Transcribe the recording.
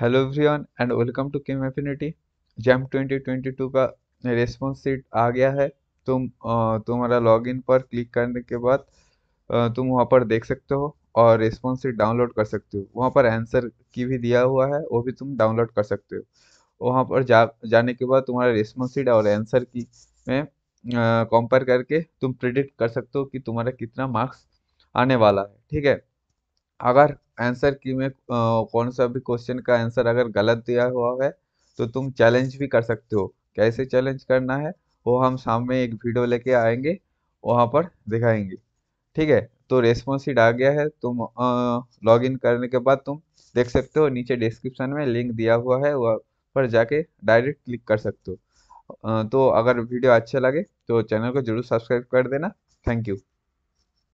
hello everyone and welcome to Kim affinity jam 2022 का response seat आ गया है तुम तुम्हारा लॉगिन पर क्लिक करने के बाद तुम वहां पर देख सकते हो और रेस्पॉन्स सीट डाउनलोड कर सकते हो वहां पर आंसर की भी दिया हुआ है वो भी तुम डाउनलोड कर सकते हो वहां पर जा जाने के बाद तुम्हारा रेस्पॉन्स सीट और आंसर की में कंपेयर करके तुम प्रिडिक्ट कर सकते हो कि तुम्हारा कितना मार्क्स आने वाला है ठीक है अगर आंसर की में कौन सा भी क्वेश्चन का आंसर अगर गलत दिया हुआ है तो तुम चैलेंज भी कर सकते हो कैसे चैलेंज करना है वो हम सामने एक वीडियो लेके आएंगे वहाँ पर दिखाएंगे ठीक है तो रेस्पॉन्सिड आ गया है तुम लॉग इन करने के बाद तुम देख सकते हो नीचे डिस्क्रिप्शन में लिंक दिया हुआ है वहाँ पर जाके डायरेक्ट क्लिक कर सकते हो तो अगर वीडियो अच्छा लगे तो चैनल को जरूर सब्सक्राइब कर देना थैंक यू